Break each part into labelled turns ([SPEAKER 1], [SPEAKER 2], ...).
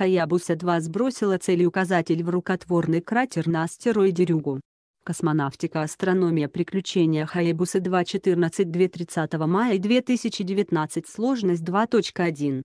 [SPEAKER 1] Хаябуса-2 сбросила указатель в рукотворный кратер на астероиде Рюгу. Космонавтика астрономия приключения Хаябуса 2 14 2 30 мая 2019 сложность 2.1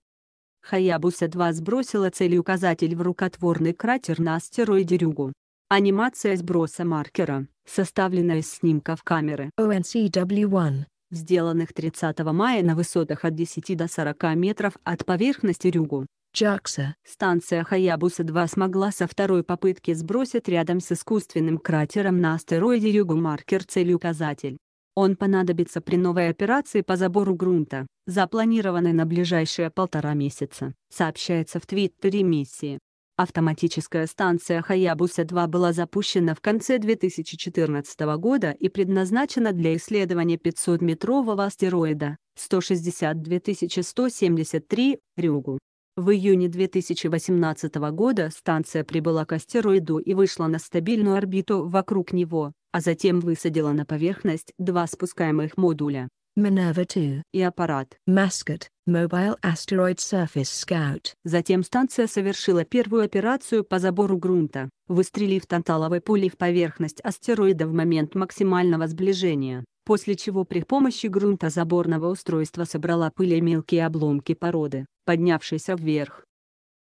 [SPEAKER 1] Хаябуса-2 сбросила указатель в рукотворный кратер на астероиде Рюгу. Анимация сброса маркера, составленная из снимков камеры ONCW-1, сделанных 30 мая на высотах от 10 до 40 метров от поверхности Рюгу, Джакса. Станция Хаябуса-2 смогла со второй попытки сбросить рядом с искусственным кратером на астероиде Югу маркер указатель. Он понадобится при новой операции по забору грунта, запланированной на ближайшие полтора месяца, сообщается в твиттере миссии. Автоматическая станция Хаябуса-2 была запущена в конце 2014 года и предназначена для исследования 500-метрового астероида 162173 Рюгу. В июне 2018 года станция прибыла к астероиду и вышла на стабильную орбиту вокруг него, а затем высадила на поверхность два спускаемых модуля Minerva-2 и аппарат Mascot Mobile Asteroid Surface Scout. Затем станция совершила первую операцию по забору грунта, выстрелив танталовой пулей в поверхность астероида в момент максимального сближения после чего при помощи грунто-заборного устройства собрала пыль и мелкие обломки породы, поднявшиеся вверх.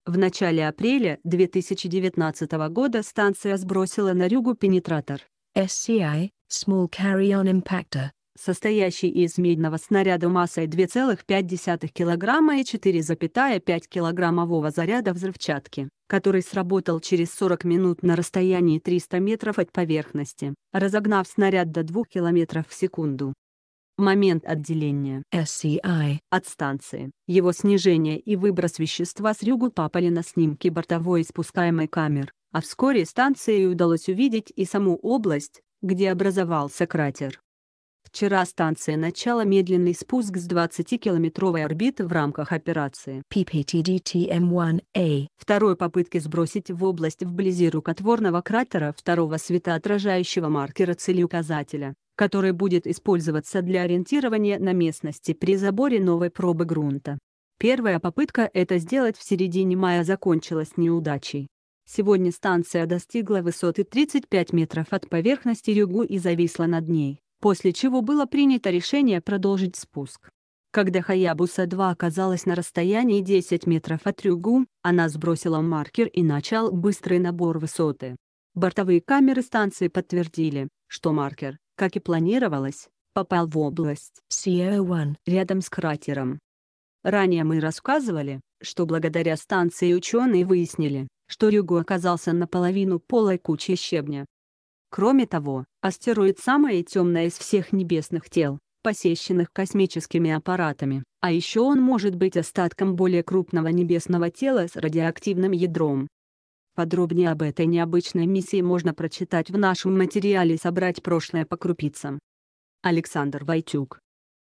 [SPEAKER 1] В начале апреля 2019 года станция сбросила на Рюгу пенетратор SCI Small Carry-On Impactor состоящий из медного снаряда массой 2,5 кг и 4,5 килограммового заряда взрывчатки, который сработал через 40 минут на расстоянии 300 метров от поверхности, разогнав снаряд до 2 км в секунду. Момент отделения SCI а. от станции, его снижение и выброс вещества с рюгу попали на снимки бортовой спускаемой камер, а вскоре станции удалось увидеть и саму область, где образовался кратер. Вчера станция начала медленный спуск с 20-километровой орбиты в рамках операции PPTDTM-1A. Второй попытки сбросить в область вблизи рукотворного кратера второго светоотражающего маркера целеуказателя который будет использоваться для ориентирования на местности при заборе новой пробы грунта. Первая попытка это сделать в середине мая закончилась неудачей. Сегодня станция достигла высоты 35 метров от поверхности югу и зависла над ней, после чего было принято решение продолжить спуск. Когда Хаябуса-2 оказалась на расстоянии 10 метров от Рюгу, она сбросила маркер и начал быстрый набор высоты. Бортовые камеры станции подтвердили, что маркер, как и планировалось, попал в область Sierra-1 рядом с кратером. Ранее мы рассказывали, что благодаря станции ученые выяснили, что Рюгу оказался наполовину полой кучей щебня, Кроме того, астероид самая темная из всех небесных тел, посещенных космическими аппаратами, а еще он может быть остатком более крупного небесного тела с радиоактивным ядром. Подробнее об этой необычной миссии можно прочитать в нашем материале «Собрать прошлое по крупицам». Александр Войтюк